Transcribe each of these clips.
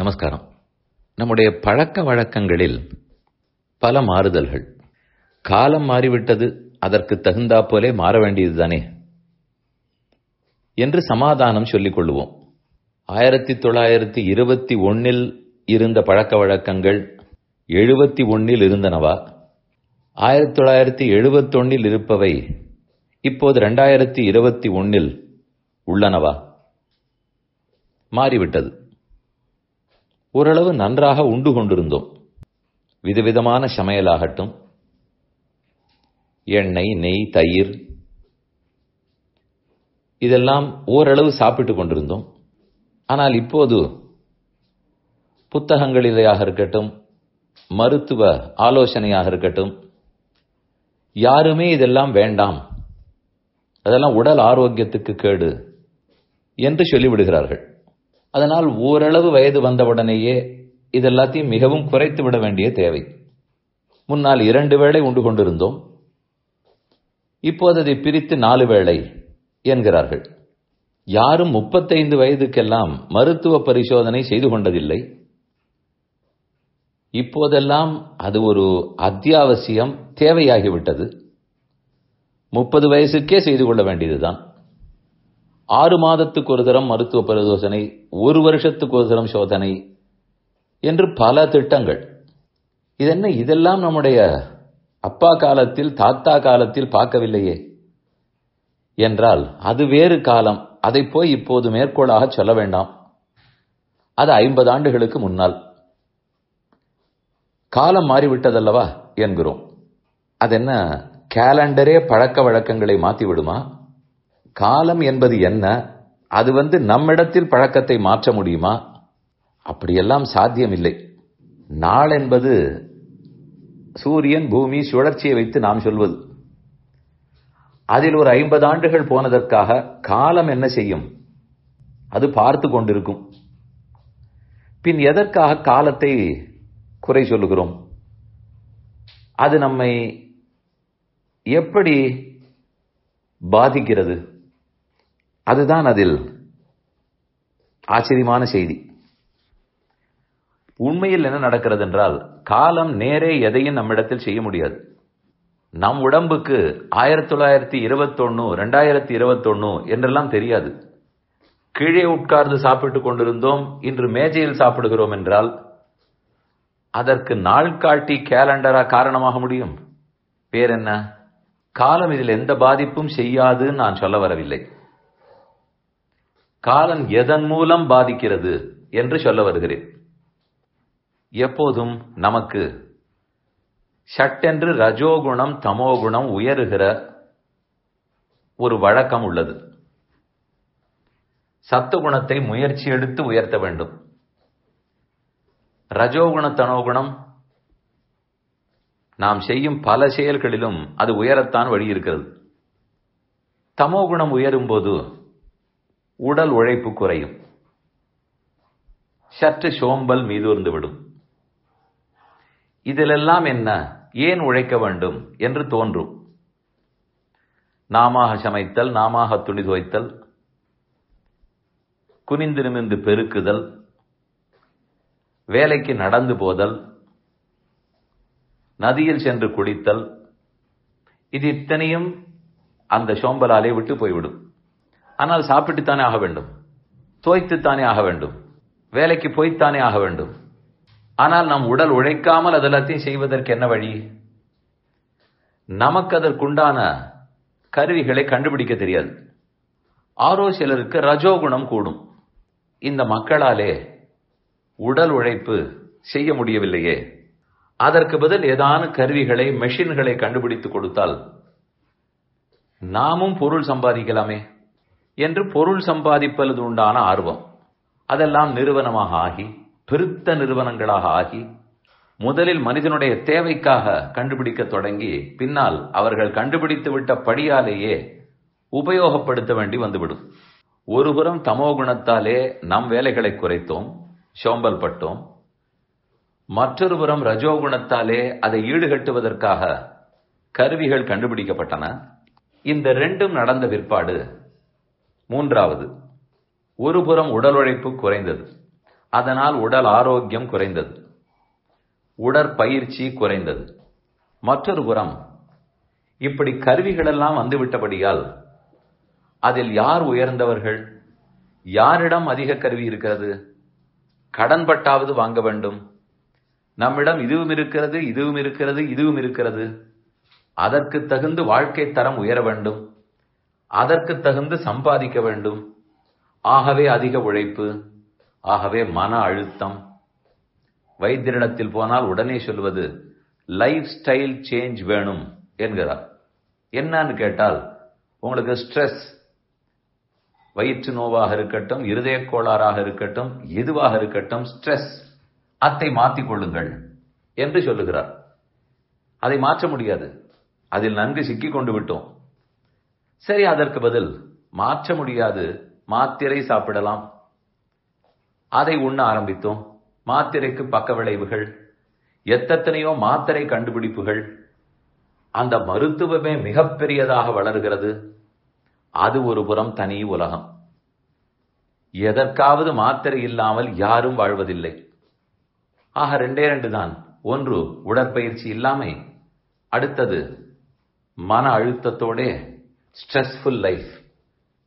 நமஸ்காரம் நம்முடைய பழக்க வழக்கங்களில் பல மாறுதல்கள் காலம் மாறிவிட்டது அதற்கு தகுந்தா போலே மாற வேண்டியது தானே என்று சமாதானம் சொல்லிக் கொள்வோம் ஆயிரத்தி தொள்ளாயிரத்தி இருபத்தி ஒன்னில் இருந்த பழக்க வழக்கங்கள் எழுபத்தி ஒன்னில் இருந்தனவா ஆயிரத்தி தொள்ளாயிரத்தி எழுபத்தொன்னில் இருப்பவை இப்போது ரெண்டாயிரத்தி இருபத்தி ஒன்னில் உள்ளனவா மாறிவிட்டது ஓரளவு நன்றாக உண்டு கொண்டிருந்தோம் விதவிதமான சமையலாகட்டும் எண்ணெய் நெய் தயிர் இதெல்லாம் ஓரளவு சாப்பிட்டு கொண்டிருந்தோம் ஆனால் இப்போது புத்தகங்களிலேயாக இருக்கட்டும் மருத்துவ ஆலோசனையாக இருக்கட்டும் யாருமே இதெல்லாம் வேண்டாம் அதெல்லாம் உடல் ஆரோக்கியத்துக்கு கேடு என்று சொல்லிவிடுகிறார்கள் அதனால் ஓரளவு வயது வந்தவுடனேயே இதெல்லாத்தையும் மிகவும் குறைத்து விட வேண்டிய தேவை முன்னால் இரண்டு வேளை உண்டு கொண்டிருந்தோம் இப்போது அதை பிரித்து நாலு வேளை என்கிறார்கள் யாரும் முப்பத்தைந்து வயதுக்கெல்லாம் மருத்துவ பரிசோதனை செய்து கொண்டதில்லை இப்போதெல்லாம் அது ஒரு அத்தியாவசியம் தேவையாகிவிட்டது முப்பது வயசுக்கே செய்து கொள்ள வேண்டியதுதான் ஆறு மாதத்துக்கு ஒரு தரம் மருத்துவ பரிசோதனை ஒரு வருஷத்துக்கு ஒரு தரம் சோதனை என்று பல திட்டங்கள் இதென்ன இதெல்லாம் நம்முடைய அப்பா காலத்தில் தாத்தா காலத்தில் பார்க்கவில்லையே என்றால் அது வேறு காலம் அதை போய் இப்போது மேற்கோளாக சொல்ல வேண்டாம் அது ஐம்பது ஆண்டுகளுக்கு முன்னால் காலம் மாறிவிட்டதல்லவா என்கிறோம் அது என்ன கேலண்டரே பழக்க வழக்கங்களை மாத்தி விடுமா காலம் என்பது என்ன அது வந்து நம்மிடத்தில் பழக்கத்தை மாற்ற முடியுமா அப்படியெல்லாம் சாத்தியமில்லை நாள் என்பது சூரியன் பூமி சுழற்சியை வைத்து நாம் சொல்வது அதில் ஒரு ஐம்பது ஆண்டுகள் போனதற்காக காலம் என்ன செய்யும் அது பார்த்து கொண்டிருக்கும் பின் எதற்காக காலத்தை குறை சொல்லுகிறோம் அது நம்மை எப்படி பாதிக்கிறது அதுதான் அதில் ஆச்சரியமான செய்தி உண்மையில் என்ன நடக்கிறது என்றால் காலம் நேரே எதையும் நம்மிடத்தில் செய்ய முடியாது நம் உடம்புக்கு ஆயிரத்தி தொள்ளாயிரத்தி இருபத்தொன்னு ரெண்டாயிரத்தி இருபத்தொன்னு என்றெல்லாம் தெரியாது கீழே உட்கார்ந்து சாப்பிட்டு கொண்டிருந்தோம் இன்று மேஜையில் சாப்பிடுகிறோம் என்றால் அதற்கு நாள் காட்டி கேலண்டரா காரணமாக முடியும் பேர் என்ன காலம் இதில் எந்த பாதிப்பும் செய்யாதுன்னு நான் சொல்ல வரவில்லை காலம் எதன் மூலம் பாதிக்கிறது என்று சொல்ல வருகிறேன் எப்போதும் நமக்கு சட்டென்று ரஜோகுணம் தமோகுணம் உயருகிற ஒரு வழக்கம் உள்ளது சத்துகுணத்தை முயற்சி எடுத்து உயர்த்த வேண்டும் ரஜோகுண தனோகுணம் நாம் செய்யும் பல செயல்களிலும் அது உயரத்தான் வழி இருக்கிறது தமோகுணம் உயரும்போது உடல் உழைப்பு குறையும் சற்று சோம்பல் விடும் இதிலெல்லாம் என்ன ஏன் உழைக்க வேண்டும் என்று தோன்றும் நாமாக சமைத்தல் நாமாக துணி துவைத்தல் குனிந்து நிமிந்து பெருக்குதல் வேலைக்கு நடந்து போதல் நதியில் சென்று குளித்தல் இது இத்தனையும் அந்த சோம்பலாலே விட்டு போய்விடும் ஆனால் சாப்பிட்டுத்தானே ஆக வேண்டும் துவைத்துத்தானே ஆக வேண்டும் வேலைக்கு போய்த்தானே ஆக வேண்டும் ஆனால் நம் உடல் உழைக்காமல் அதெல்லாத்தையும் செய்வதற்கு என்ன வழி நமக்கு அதற்குண்டான கருவிகளை கண்டுபிடிக்க தெரியாது ஆரோ சிலருக்கு ரஜோகுணம் கூடும் இந்த மக்களாலே உடல் உழைப்பு செய்ய முடியவில்லையே அதற்கு பதில் ஏதான கருவிகளை மெஷின்களை கண்டுபிடித்து கொடுத்தால் நாமும் பொருள் சம்பாதிக்கலாமே என்று பொருள் சம்பாதிப்பது உண்டான ஆர்வம் அதெல்லாம் நிறுவனமாக ஆகி பெருத்த நிறுவனங்களாக ஆகி முதலில் மனிதனுடைய தேவைக்காக கண்டுபிடிக்க தொடங்கி பின்னால் அவர்கள் கண்டுபிடித்து விட்ட படியாலேயே உபயோகப்படுத்த வேண்டி வந்துவிடும் ஒருபுறம் தமோ குணத்தாலே நம் வேலைகளை குறைத்தோம் சோம்பல் பட்டோம் மற்றொரு புறம் ரஜோகுணத்தாலே அதை ஈடுகட்டுவதற்காக கருவிகள் கண்டுபிடிக்கப்பட்டன இந்த ரெண்டும் நடந்த பிற்பாடு மூன்றாவது ஒருபுறம் உடல் உழைப்பு குறைந்தது அதனால் உடல் ஆரோக்கியம் குறைந்தது உடற்பயிற்சி குறைந்தது மற்றொரு புறம் இப்படி கருவிகளெல்லாம் வந்துவிட்டபடியால் அதில் யார் உயர்ந்தவர்கள் யாரிடம் அதிக கருவி இருக்கிறது கடன்பட்டாவது வாங்க வேண்டும் நம்மிடம் இதுவும் இருக்கிறது இதுவும் இருக்கிறது இதுவும் இருக்கிறது அதற்கு தகுந்து வாழ்க்கை தரம் உயர வேண்டும் அதற்கு தகுந்து சம்பாதிக்க வேண்டும் ஆகவே அதிக உழைப்பு ஆகவே மன அழுத்தம் வைத்தியரிடத்தில் போனால் உடனே சொல்வது லைஃப் ஸ்டைல் சேஞ்ச் வேணும் என்கிறார் என்னன்னு கேட்டால் உங்களுக்கு ஸ்ட்ரெஸ் வயிற்று நோவாக இருக்கட்டும் இருதய கோளாறாக இருக்கட்டும் எதுவாக இருக்கட்டும் ஸ்ட்ரெஸ் அத்தை மாற்றிக் கொள்ளுங்கள் என்று சொல்லுகிறார் அதை மாற்ற முடியாது அதில் நன்கு சிக்கி கொண்டு விட்டோம் சரி அதற்கு பதில் மாற்ற முடியாது மாத்திரை சாப்பிடலாம் அதை உண்ண ஆரம்பித்தோம் மாத்திரைக்கு பக்க விளைவுகள் எத்தனையோ மாத்திரை கண்டுபிடிப்புகள் அந்த மருத்துவமே மிகப்பெரியதாக வளர்கிறது அது ஒரு புறம் தனி உலகம் எதற்காவது மாத்திரை இல்லாமல் யாரும் வாழ்வதில்லை ஆக ரெண்டே ரெண்டு தான் ஒன்று உடற்பயிற்சி இல்லாமை அடுத்தது மன அழுத்தத்தோடே ஸ்ட்ரெஸ்ஃபுல் லைஃப்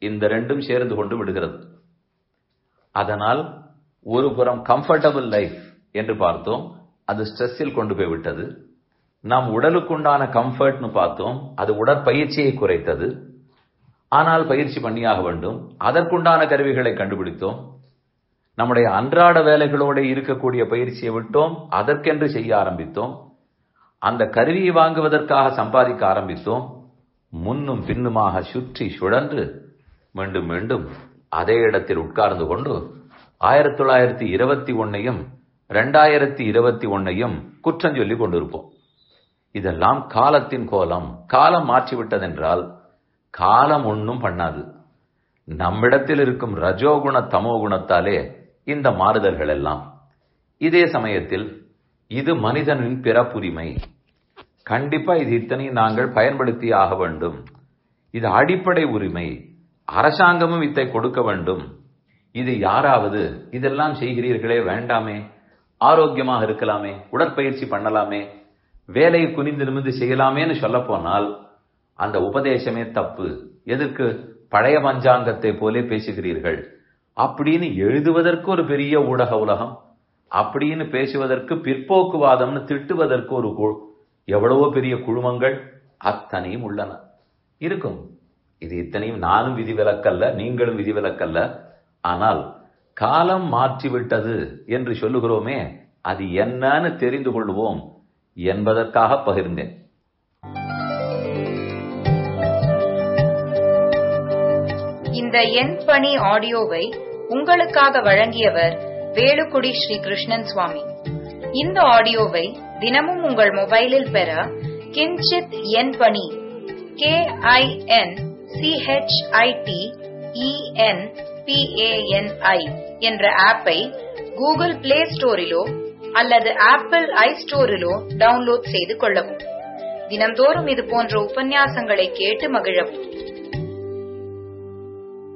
இந்த ரெண்டும் சேர்ந்து கொண்டு விடுகிறது அதனால் ஒரு புறம் கம்ஃபர்டபுள் லைஃப் என்று பார்த்தோம் அது ஸ்ட்ரெஸ்ஸில் கொண்டு போய்விட்டது நாம் உடலுக்குண்டான கம்ஃபர்ட்னு பார்த்தோம் அது உடற்பயிற்சியை குறைத்தது ஆனால் பயிற்சி பண்ணியாக வேண்டும் அதற்குண்டான கருவிகளை கண்டுபிடித்தோம் நம்முடைய அன்றாட வேலைகளோடு இருக்கக்கூடிய பயிற்சியை விட்டோம் அதற்கென்று செய்ய ஆரம்பித்தோம் அந்த கருவியை வாங்குவதற்காக சம்பாதிக்க ஆரம்பித்தோம் முன்னும் பின்னுமாக சுற்றி சுழன்று மீண்டும் மீண்டும் அதே இடத்தில் உட்கார்ந்து கொண்டு ஆயிரத்தி தொள்ளாயிரத்தி இருபத்தி ஒன்னையும் ரெண்டாயிரத்தி இருபத்தி ஒன்னையும் குற்றம் சொல்லி கொண்டிருப்போம் இதெல்லாம் காலத்தின் கோலம் காலம் மாற்றிவிட்டதென்றால் காலம் ஒன்றும் பண்ணாது நம்மிடத்தில் இருக்கும் ரஜோகுண தமோ குணத்தாலே இந்த மாறுதல்கள் எல்லாம் இதே சமயத்தில் இது மனிதனின் பிறப்புரிமை கண்டிப்பாக இது இத்தனையும் நாங்கள் பயன்படுத்தி ஆக வேண்டும் இது அடிப்படை உரிமை அரசாங்கமும் இதை கொடுக்க வேண்டும் இது யாராவது இதெல்லாம் செய்கிறீர்களே வேண்டாமே ஆரோக்கியமாக இருக்கலாமே உடற்பயிற்சி பண்ணலாமே வேலையை குனிந்து நிமிந்து செய்யலாமேன்னு சொல்ல போனால் அந்த உபதேசமே தப்பு எதற்கு பழைய பஞ்சாங்கத்தை போலே பேசுகிறீர்கள் அப்படின்னு எழுதுவதற்கு ஒரு பெரிய ஊடக உலகம் அப்படின்னு பேசுவதற்கு பிற்போக்குவாதம்னு திட்டுவதற்கு ஒரு எவ்வளவோ பெரிய குழுமங்கள் அத்தனையும் உள்ளன இருக்கும் இது இத்தனையும் நானும் விதிவிலக்கல்ல நீங்களும் விதிவிலக்கல்ல ஆனால் காலம் மாற்றிவிட்டது என்று சொல்லுகிறோமே அது என்னன்னு தெரிந்து கொள்வோம் என்பதற்காக பகிர்ந்தேன் இந்த என் பணி ஆடியோவை உங்களுக்காக வழங்கியவர் வேலுக்குடி ஸ்ரீ கிருஷ்ணன் சுவாமி இந்த ஆடியோவை தினமும் உங்கள் மொபைலில் பெற கிஞ்சித் என் பணி கே ஐ என் சிஹெச்ஐடி இஎன் பிஏஎன்ஐ என்ற ஆப்பை கூகுள் பிளே ஸ்டோரிலோ அல்லது ஆப்பிள் ஐ ஸ்டோரிலோ டவுன்லோட் செய்து கொள்ளவும் தினந்தோறும் இது போன்ற உபன்யாசங்களை கேட்டு மகிழவும்